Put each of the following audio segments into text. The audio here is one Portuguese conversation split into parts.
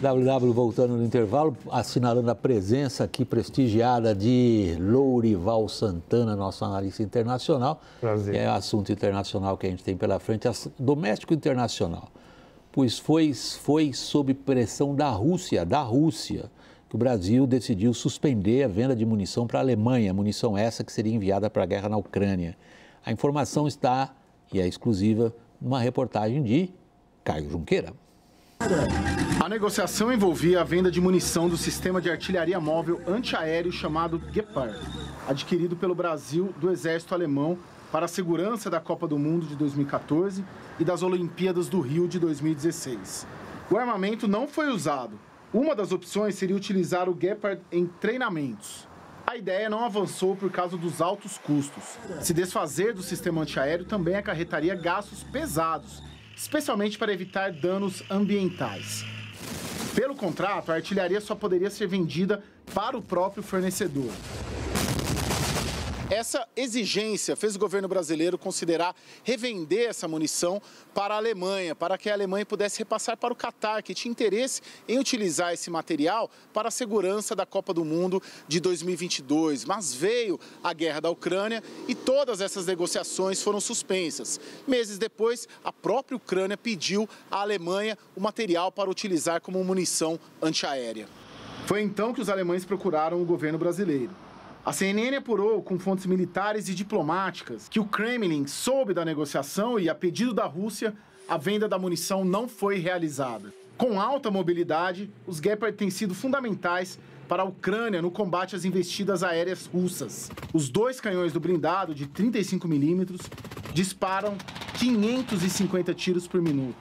WW voltando no intervalo, assinalando a presença aqui prestigiada de Lourival Santana, nosso analista internacional. Prazer. É assunto internacional que a gente tem pela frente, doméstico internacional. Pois foi, foi sob pressão da Rússia, da Rússia, que o Brasil decidiu suspender a venda de munição para a Alemanha, munição essa que seria enviada para a guerra na Ucrânia. A informação está, e é exclusiva, numa reportagem de Caio Junqueira. A negociação envolvia a venda de munição do sistema de artilharia móvel antiaéreo chamado Gepard, adquirido pelo Brasil do exército alemão para a segurança da Copa do Mundo de 2014 e das Olimpíadas do Rio de 2016. O armamento não foi usado. Uma das opções seria utilizar o Gepard em treinamentos. A ideia não avançou por causa dos altos custos. Se desfazer do sistema antiaéreo também acarretaria gastos pesados especialmente para evitar danos ambientais. Pelo contrato, a artilharia só poderia ser vendida para o próprio fornecedor. Essa exigência fez o governo brasileiro considerar revender essa munição para a Alemanha, para que a Alemanha pudesse repassar para o Catar, que tinha interesse em utilizar esse material para a segurança da Copa do Mundo de 2022. Mas veio a guerra da Ucrânia e todas essas negociações foram suspensas. Meses depois, a própria Ucrânia pediu à Alemanha o material para utilizar como munição antiaérea. Foi então que os alemães procuraram o governo brasileiro. A CNN apurou com fontes militares e diplomáticas que o Kremlin soube da negociação e, a pedido da Rússia, a venda da munição não foi realizada. Com alta mobilidade, os Gepard têm sido fundamentais para a Ucrânia no combate às investidas aéreas russas. Os dois canhões do blindado, de 35mm, disparam 550 tiros por minuto.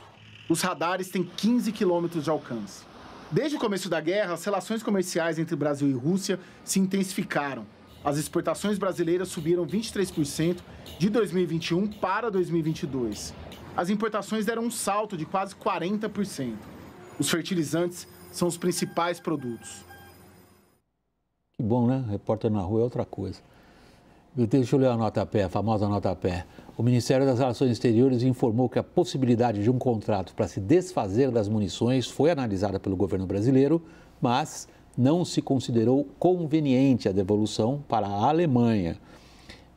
Os radares têm 15 quilômetros de alcance. Desde o começo da guerra, as relações comerciais entre Brasil e Rússia se intensificaram. As exportações brasileiras subiram 23% de 2021 para 2022. As importações deram um salto de quase 40%. Os fertilizantes são os principais produtos. Que bom, né? Repórter na rua é outra coisa. Deixa eu ler a nota a pé, a famosa nota a pé. O Ministério das Relações Exteriores informou que a possibilidade de um contrato para se desfazer das munições foi analisada pelo governo brasileiro, mas não se considerou conveniente a devolução para a Alemanha.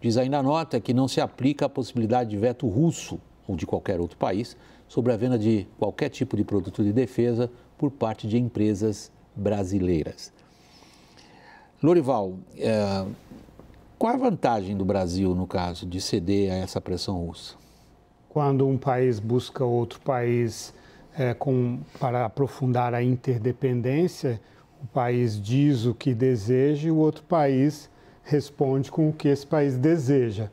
Diz ainda a nota que não se aplica a possibilidade de veto russo ou de qualquer outro país sobre a venda de qualquer tipo de produto de defesa por parte de empresas brasileiras. Lorival, é, qual é a vantagem do Brasil, no caso, de ceder a essa pressão russa? Quando um país busca outro país é, com, para aprofundar a interdependência, o país diz o que deseja e o outro país responde com o que esse país deseja.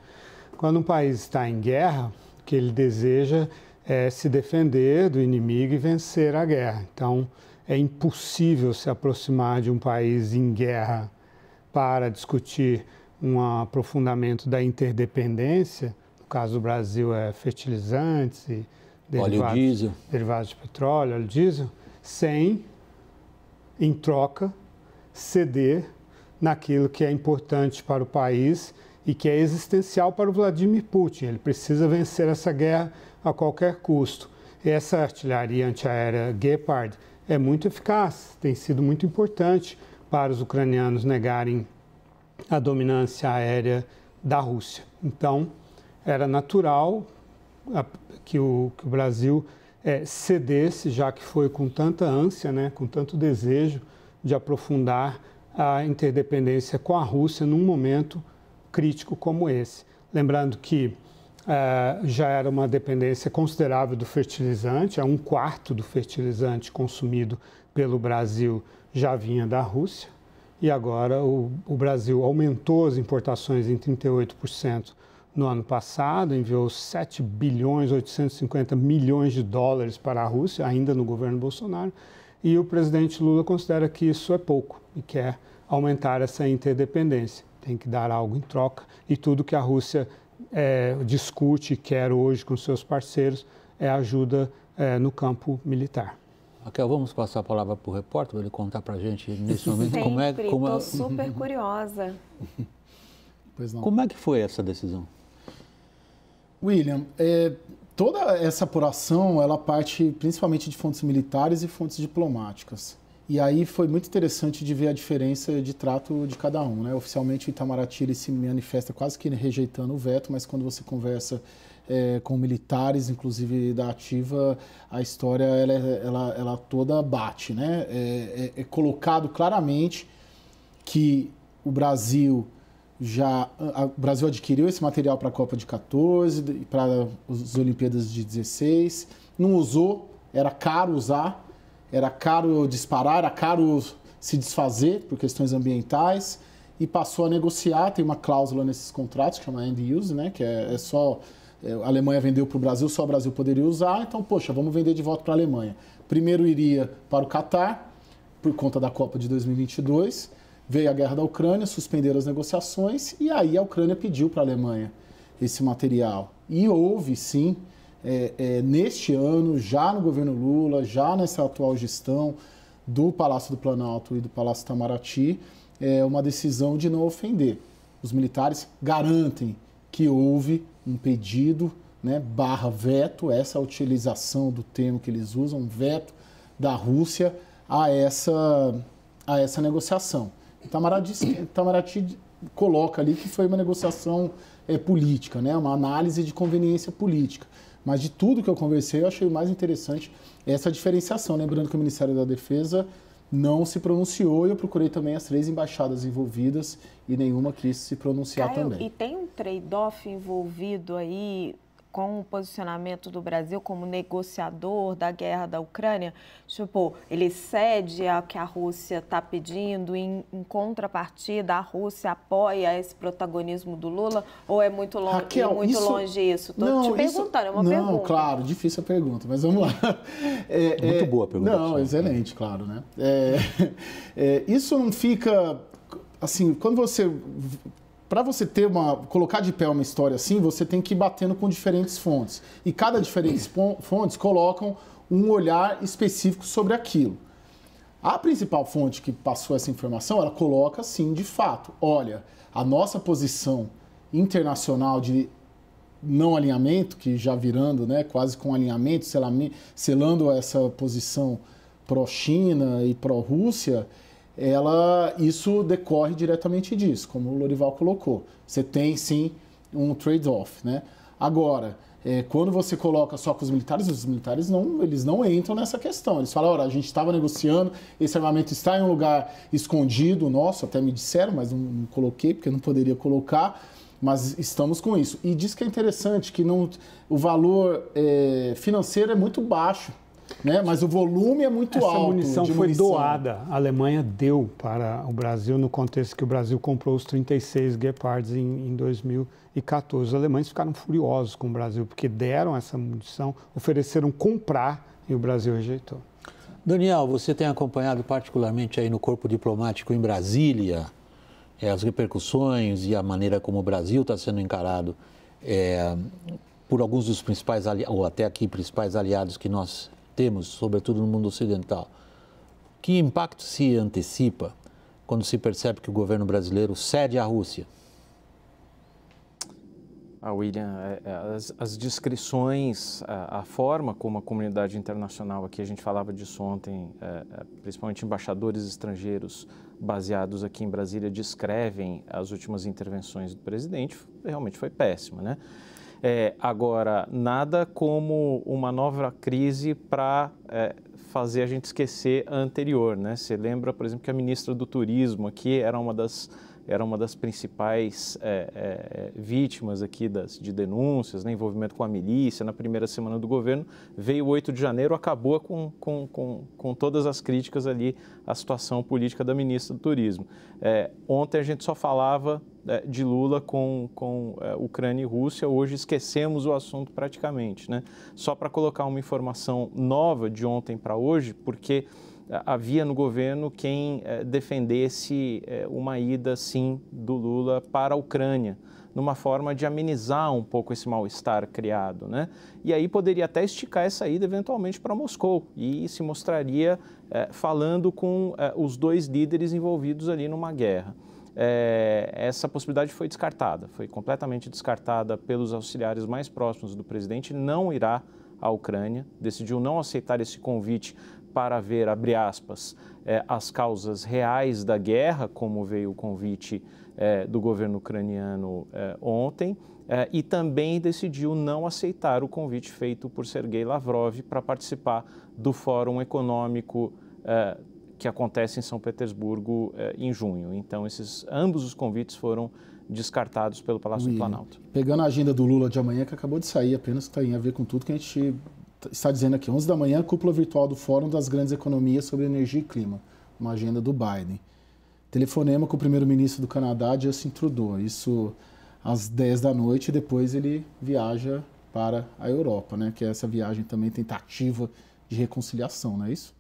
Quando um país está em guerra, o que ele deseja é se defender do inimigo e vencer a guerra. Então, é impossível se aproximar de um país em guerra para discutir um aprofundamento da interdependência. No caso do Brasil, é fertilizantes e derivados, óleo diesel. derivados de petróleo, óleo diesel, sem em troca, ceder naquilo que é importante para o país e que é existencial para o Vladimir Putin. Ele precisa vencer essa guerra a qualquer custo. Essa artilharia antiaérea Gepard é muito eficaz, tem sido muito importante para os ucranianos negarem a dominância aérea da Rússia. Então, era natural que o, que o Brasil é, cedesse, já que foi com tanta ânsia, né, com tanto desejo de aprofundar a interdependência com a Rússia num momento crítico como esse. Lembrando que é, já era uma dependência considerável do fertilizante, é um quarto do fertilizante consumido pelo Brasil já vinha da Rússia, e agora o, o Brasil aumentou as importações em 38% no ano passado, enviou 7 bilhões 850 milhões de dólares para a Rússia, ainda no governo Bolsonaro, e o presidente Lula considera que isso é pouco e quer aumentar essa interdependência. Tem que dar algo em troca e tudo que a Rússia é, discute e quer hoje com seus parceiros é ajuda é, no campo militar. Raquel, vamos passar a palavra para o repórter, para ele contar para a gente nesse momento é, como é... Estou é super curiosa. Como é que foi essa decisão? William, é, toda essa apuração ela parte principalmente de fontes militares e fontes diplomáticas. E aí foi muito interessante de ver a diferença de trato de cada um. Né? Oficialmente o Itamaraty ele se manifesta quase que rejeitando o veto, mas quando você conversa é, com militares, inclusive da ativa, a história ela, é, ela, ela toda bate. Né? É, é, é colocado claramente que o Brasil já o Brasil adquiriu esse material para a Copa de 14 e para as Olimpíadas de 16, não usou, era caro usar, era caro disparar, era caro se desfazer por questões ambientais e passou a negociar, tem uma cláusula nesses contratos que chama end use, né, que é, é só é, a Alemanha vendeu para o Brasil, só o Brasil poderia usar, então, poxa, vamos vender de volta para a Alemanha. Primeiro iria para o Catar, por conta da Copa de 2022, Veio a guerra da Ucrânia, suspenderam as negociações e aí a Ucrânia pediu para a Alemanha esse material. E houve, sim, é, é, neste ano, já no governo Lula, já nessa atual gestão do Palácio do Planalto e do Palácio Itamaraty, é, uma decisão de não ofender. Os militares garantem que houve um pedido, né, barra veto, essa é utilização do termo que eles usam, veto da Rússia a essa, a essa negociação. Itamaraty, Itamaraty coloca ali que foi uma negociação é, política, né? uma análise de conveniência política. Mas de tudo que eu conversei, eu achei mais interessante essa diferenciação. Lembrando que o Ministério da Defesa não se pronunciou e eu procurei também as três embaixadas envolvidas e nenhuma quis se pronunciar Caio, também. E tem um trade-off envolvido aí com o posicionamento do Brasil como negociador da guerra da Ucrânia, tipo, ele cede ao que a Rússia está pedindo, em, em, contrapartida, a Rússia apoia esse protagonismo do Lula, ou é muito, long, Raquel, muito isso... longe isso? Estou te perguntando, isso... é uma não, pergunta. Não, claro, difícil a pergunta, mas vamos lá. É, muito é, boa a pergunta. Não, excelente, claro, né? É, é... isso não fica assim, quando você para você ter uma colocar de pé uma história assim, você tem que ir batendo com diferentes fontes. E cada diferentes fontes colocam um olhar específico sobre aquilo. A principal fonte que passou essa informação, ela coloca assim, de fato. Olha, a nossa posição internacional de não alinhamento, que já virando, né, quase com alinhamento, selando essa posição pró-China e pró-Rússia, ela isso decorre diretamente disso, como o Lorival colocou. Você tem sim um trade-off, né? Agora, é, quando você coloca só com os militares, os militares não, eles não entram nessa questão. Eles falam, olha, a gente estava negociando, esse armamento está em um lugar escondido nosso, até me disseram, mas não, não coloquei porque não poderia colocar mas estamos com isso. E diz que é interessante que não, o valor é, financeiro é muito baixo né? Mas o volume é muito Essa alto. Essa munição foi munição. doada. A Alemanha deu para o Brasil no contexto que o Brasil comprou os 36 Gepards em, em 2014. Os alemães ficaram furiosos com o Brasil porque deram essa munição, ofereceram comprar e o Brasil rejeitou. Daniel, você tem acompanhado particularmente aí no corpo diplomático em Brasília é, as repercussões e a maneira como o Brasil está sendo encarado é, por alguns dos principais ou até aqui principais aliados que nós temos, sobretudo no mundo ocidental. Que impacto se antecipa quando se percebe que o governo brasileiro cede à Rússia? Ah, William, é, é, as, as discrições, a, a, forma como a comunidade internacional, aqui a gente falava disso ontem, é, é, principalmente embaixadores estrangeiros baseados aqui em Brasília descrevem as últimas intervenções do presidente, realmente foi péssima, né? É, agora, nada como uma nova crise para é, fazer a gente esquecer a anterior. Né? Você lembra, por exemplo, que a ministra do Turismo aqui era uma das era uma das principais é, é, é, vítimas aqui das, de denúncias, né, envolvimento com a milícia na primeira semana do governo, veio o 8 de janeiro, acabou com, com, com, com todas as críticas ali à situação política da ministra do Turismo. É, ontem a gente só falava é, de Lula com, com é, Ucrânia e Rússia, hoje esquecemos o assunto praticamente. Né? Só para colocar uma informação nova de ontem para hoje, porque havia no governo quem eh, defendesse eh, uma ida, sim, do Lula para a Ucrânia, numa forma de amenizar um pouco esse mal-estar criado. Né? E aí poderia até esticar essa ida eventualmente para Moscou e se mostraria eh, falando com os dois líderes envolvidos ali numa guerra. É, essa possibilidade foi descartada, foi completamente descartada pelos auxiliares mais próximos do presidente, não irá à Ucrânia, decidiu não aceitar esse convite para ver, abre aspas, é, as causas reais da guerra, como veio o convite é, do governo ucraniano é, ontem, e também decidiu não aceitar o convite feito por Sergei Lavrov para participar do Fórum Econômico que acontece em São Petersburgo em junho. Então, esses ambos os convites foram descartados pelo Palácio William, do Planalto. Pegando a agenda do Lula de amanhã, que acabou de sair, apenas tem a ver com tudo que a gente está dizendo aqui, 11 da manhã, cúpula virtual do Fórum das Grandes Economias sobre Energia e Clima, uma agenda do Biden. Telefonema com o primeiro-ministro do Canadá, Justin Trudeau, isso às 10 da noite, e depois ele viaja para a Europa, né? Que é essa viagem também tentativa de reconciliação, não é isso?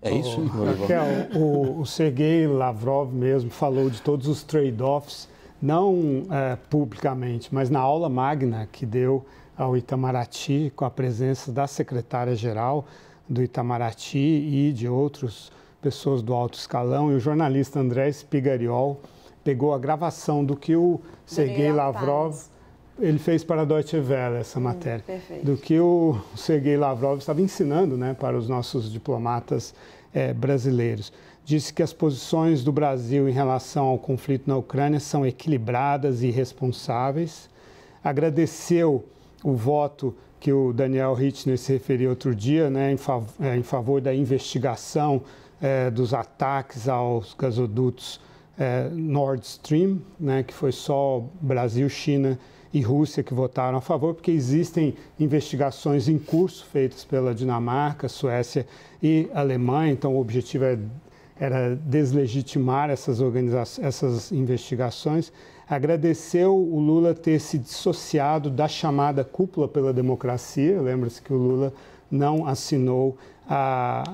É isso, Raquel, o, o Sergei Lavrov mesmo falou de todos os trade-offs, não é, publicamente, mas na aula magna que deu ao Itamaraty, com a presença da secretária-geral do Itamaraty e de outras pessoas do alto escalão. E o jornalista André Spigariol pegou a gravação do que o Sergei Lavrov... Paz ele fez para a Deutsche Welle essa hum, matéria, hum, do que o Sergei Lavrov estava ensinando né, para os nossos diplomatas é, brasileiros. Disse que as posições do Brasil em relação ao conflito na Ucrânia são equilibradas e responsáveis. Agradeceu o voto que o Daniel Rittner se referiu outro dia, né, em, fav é, em favor da investigação é, dos ataques aos gasodutos é, Nord Stream, né, que foi só Brasil, China e Rússia que votaram a favor, porque existem investigações em curso feitas pela Dinamarca, Suécia e Alemanha, então o objetivo é era deslegitimar essas, essas investigações, agradeceu o Lula ter se dissociado da chamada cúpula pela democracia. Lembra-se que o Lula não assinou a,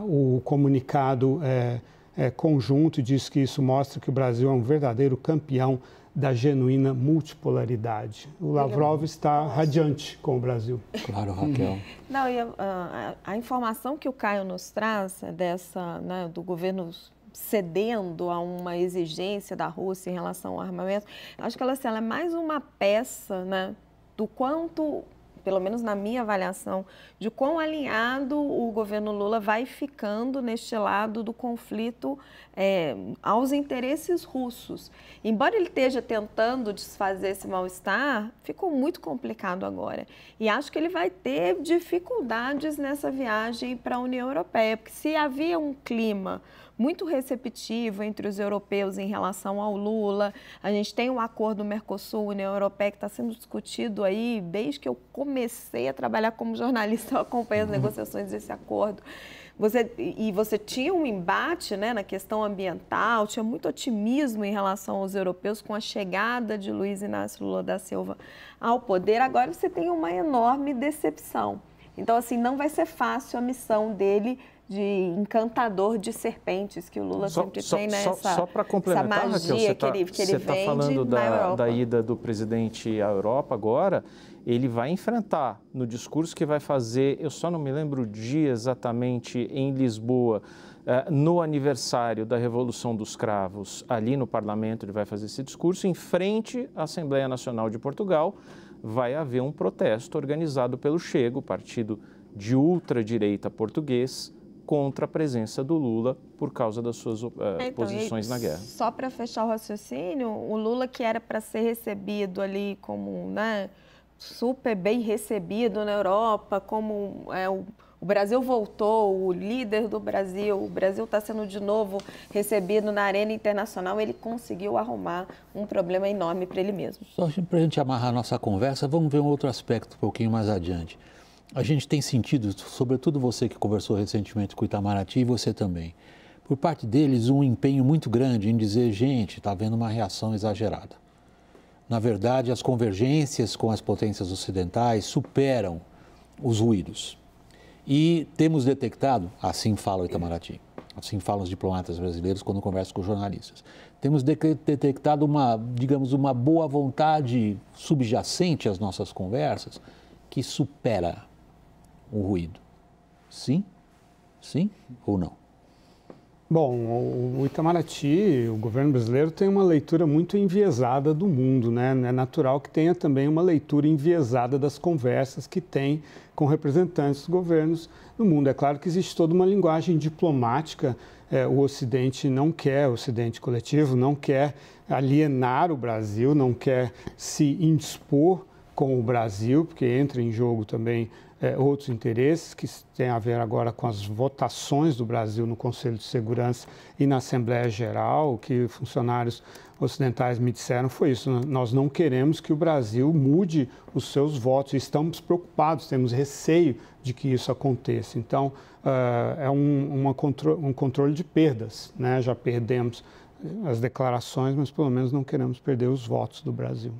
a, o comunicado é, é, conjunto, que isso mostra que o Brasil é um verdadeiro campeão da genuína multipolaridade. O é Lavrov está radiante com o Brasil. Claro, Raquel. Não, e a, a, a informação que o Caio nos traz é dessa, né, do governo cedendo a uma exigência da Rússia em relação ao armamento, acho que ela, assim, ela é mais uma peça né, do quanto pelo menos na minha avaliação, de quão alinhado o governo Lula vai ficando neste lado do conflito é, aos interesses russos. Embora ele esteja tentando desfazer esse mal-estar, ficou muito complicado agora. E acho que ele vai ter dificuldades nessa viagem para a União Europeia, porque se havia um clima muito receptivo entre os europeus em relação ao Lula. A gente tem um acordo Mercosul, União Europeia, que está sendo discutido aí desde que eu comecei a trabalhar como jornalista, eu acompanho as uhum. negociações desse acordo. Você, e você tinha um embate né, na questão ambiental, tinha muito otimismo em relação aos europeus com a chegada de Luiz Inácio Lula da Silva ao poder. Agora você tem uma enorme decepção. Então, assim, não vai ser fácil a missão dele de encantador de serpentes que o Lula só, sempre só, tem, né? Só, só para complementar, magia Raquel, tá, que ele, que ele vende tá falando da, da ida do presidente à Europa agora, ele vai enfrentar no discurso que vai fazer, eu só não me lembro o dia exatamente, em Lisboa, eh, no aniversário da Revolução dos Cravos, ali no parlamento, ele vai fazer esse discurso, em frente à Assembleia Nacional de Portugal, vai haver um protesto organizado pelo Chego, partido de ultradireita português, contra a presença do Lula por causa das suas uh, então, posições na guerra. Só para fechar o raciocínio, o Lula que era para ser recebido ali como, né, super bem recebido na Europa, como é, o, o Brasil voltou, o líder do Brasil, o Brasil está sendo de novo recebido na arena internacional, ele conseguiu arrumar um problema enorme para ele mesmo. Só para a gente amarrar a nossa conversa, vamos ver um outro aspecto um pouquinho mais adiante a gente tem sentido, sobretudo você que conversou recentemente com o Itamaraty e você também, por parte deles um empenho muito grande em dizer, gente, está havendo uma reação exagerada. Na verdade, as convergências com as potências ocidentais superam os ruídos. E temos detectado, assim fala o Itamaraty, assim falam os diplomatas brasileiros quando conversam com jornalistas, temos detectado uma, digamos, uma boa vontade subjacente às nossas conversas que supera o ruído. Sim? Sim ou não? Bom, o Itamaraty, o governo brasileiro, tem uma leitura muito enviesada do mundo, né? É natural que tenha também uma leitura enviesada das conversas que tem com representantes dos governos do mundo. É claro que existe toda uma linguagem diplomática, é, o Ocidente não quer, o Ocidente coletivo não quer alienar o Brasil, não quer se indispor com o Brasil, porque entra em jogo também é, outros interesses que têm a ver agora com as votações do Brasil no Conselho de Segurança e na Assembleia Geral. O que funcionários ocidentais me disseram foi isso: nós não queremos que o Brasil mude os seus votos, estamos preocupados, temos receio de que isso aconteça. Então, uh, é um, contro um controle de perdas. Né? Já perdemos eh, as declarações, mas pelo menos não queremos perder os votos do Brasil.